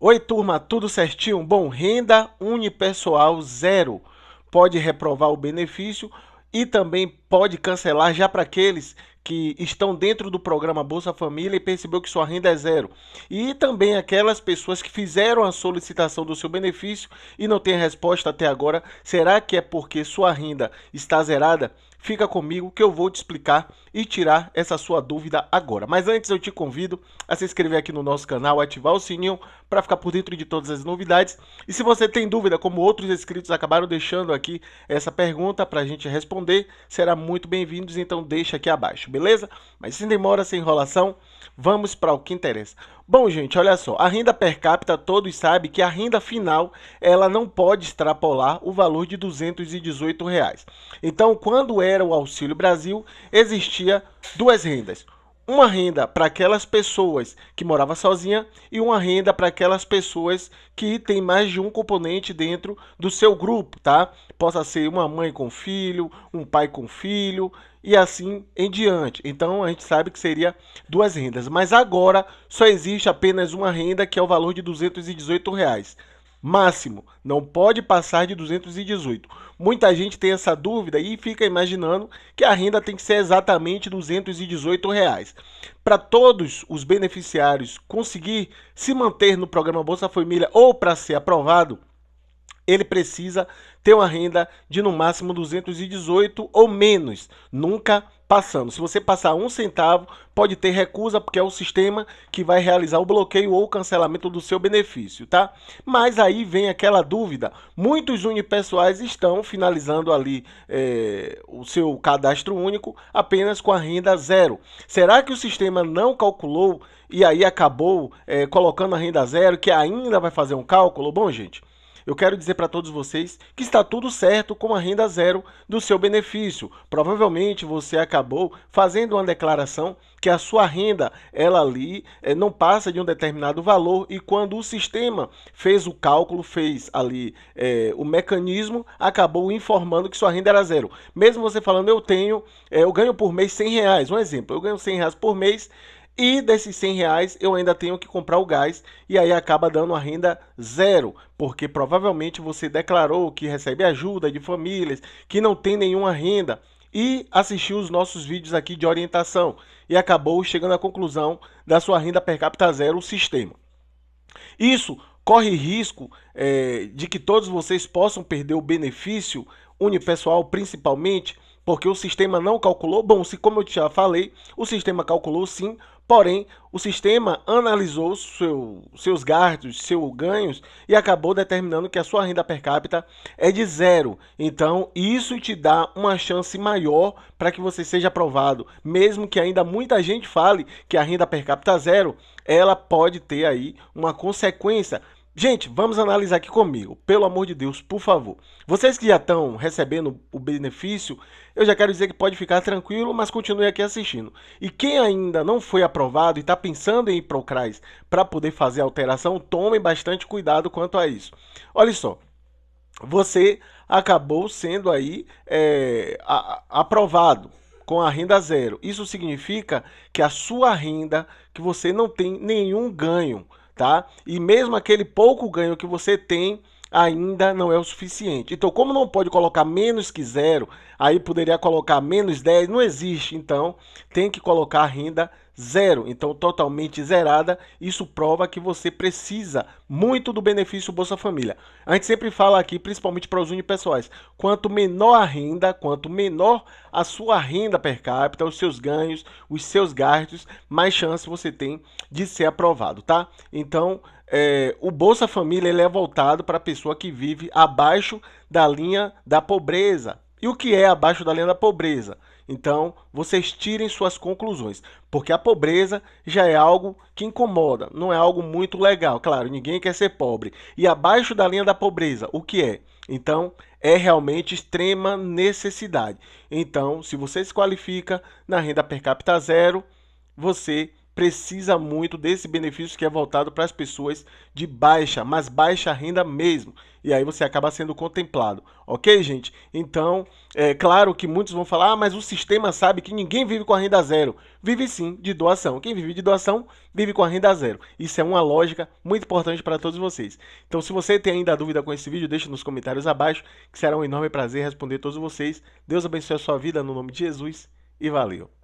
Oi, turma, tudo certinho? Bom, renda unipessoal zero. Pode reprovar o benefício e também pode cancelar já para aqueles que estão dentro do programa Bolsa Família e percebeu que sua renda é zero. E também aquelas pessoas que fizeram a solicitação do seu benefício e não têm resposta até agora. Será que é porque sua renda está zerada? Fica comigo que eu vou te explicar e tirar essa sua dúvida agora. Mas antes eu te convido a se inscrever aqui no nosso canal, ativar o sininho para ficar por dentro de todas as novidades. E se você tem dúvida, como outros inscritos acabaram deixando aqui essa pergunta para a gente responder, será muito bem-vindos, então deixa aqui abaixo, beleza? Mas sem demora, sem enrolação, vamos para o que interessa. Bom, gente, olha só, a renda per capita, todos sabem que a renda final, ela não pode extrapolar o valor de R$ 218. Reais. Então, quando era o Auxílio Brasil, existia duas rendas uma renda para aquelas pessoas que moravam sozinha e uma renda para aquelas pessoas que têm mais de um componente dentro do seu grupo, tá? Possa ser uma mãe com filho, um pai com filho e assim em diante. Então a gente sabe que seria duas rendas, mas agora só existe apenas uma renda que é o valor de 218 reais máximo, não pode passar de 218. Muita gente tem essa dúvida e fica imaginando que a renda tem que ser exatamente 218 reais. Para todos os beneficiários conseguir se manter no programa Bolsa Família ou para ser aprovado, ele precisa ter uma renda de no máximo 218 ou menos, nunca passando. Se você passar um centavo, pode ter recusa, porque é o sistema que vai realizar o bloqueio ou cancelamento do seu benefício, tá? Mas aí vem aquela dúvida: muitos unipessoais estão finalizando ali é, o seu cadastro único apenas com a renda zero. Será que o sistema não calculou e aí acabou é, colocando a renda zero, que ainda vai fazer um cálculo? Bom, gente eu quero dizer para todos vocês que está tudo certo com a renda zero do seu benefício. Provavelmente você acabou fazendo uma declaração que a sua renda ela ali eh, não passa de um determinado valor e quando o sistema fez o cálculo, fez ali é, o mecanismo, acabou informando que sua renda era zero. Mesmo você falando eu tenho, é, eu ganho por mês 100 reais, um exemplo, eu ganho 100 reais por mês, e desses 100 reais eu ainda tenho que comprar o gás e aí acaba dando a renda zero, porque provavelmente você declarou que recebe ajuda de famílias que não tem nenhuma renda e assistiu os nossos vídeos aqui de orientação e acabou chegando à conclusão da sua renda per capita zero o sistema. Isso corre risco é, de que todos vocês possam perder o benefício unipessoal principalmente porque o sistema não calculou. Bom, se como eu já falei, o sistema calculou sim, porém o sistema analisou seu, seus gastos, seus ganhos e acabou determinando que a sua renda per capita é de zero. Então isso te dá uma chance maior para que você seja aprovado, mesmo que ainda muita gente fale que a renda per capita é zero, ela pode ter aí uma consequência Gente, vamos analisar aqui comigo, pelo amor de Deus, por favor. Vocês que já estão recebendo o benefício, eu já quero dizer que pode ficar tranquilo, mas continue aqui assistindo. E quem ainda não foi aprovado e está pensando em ir para o CRAS para poder fazer a alteração, tomem bastante cuidado quanto a isso. Olha só, você acabou sendo aí é, a, aprovado com a renda zero. Isso significa que a sua renda, que você não tem nenhum ganho, tá? E mesmo aquele pouco ganho que você tem ainda não é o suficiente. Então, como não pode colocar menos que zero, aí poderia colocar menos 10, não existe. Então, tem que colocar renda zero, então totalmente zerada. Isso prova que você precisa muito do benefício Bolsa Família. A gente sempre fala aqui, principalmente para os unipessoais, quanto menor a renda, quanto menor a sua renda per capita, os seus ganhos, os seus gastos, mais chance você tem de ser aprovado, tá? Então, é, o Bolsa Família ele é voltado para a pessoa que vive abaixo da linha da pobreza, e o que é abaixo da linha da pobreza? Então, vocês tirem suas conclusões, porque a pobreza já é algo que incomoda, não é algo muito legal. Claro, ninguém quer ser pobre. E abaixo da linha da pobreza, o que é? Então, é realmente extrema necessidade. Então, se você se qualifica na renda per capita zero, você precisa muito desse benefício que é voltado para as pessoas de baixa, mas baixa renda mesmo. E aí você acaba sendo contemplado, ok, gente? Então, é claro que muitos vão falar, ah, mas o sistema sabe que ninguém vive com a renda zero. Vive sim de doação. Quem vive de doação, vive com a renda zero. Isso é uma lógica muito importante para todos vocês. Então, se você tem ainda dúvida com esse vídeo, deixe nos comentários abaixo, que será um enorme prazer responder todos vocês. Deus abençoe a sua vida no nome de Jesus e valeu!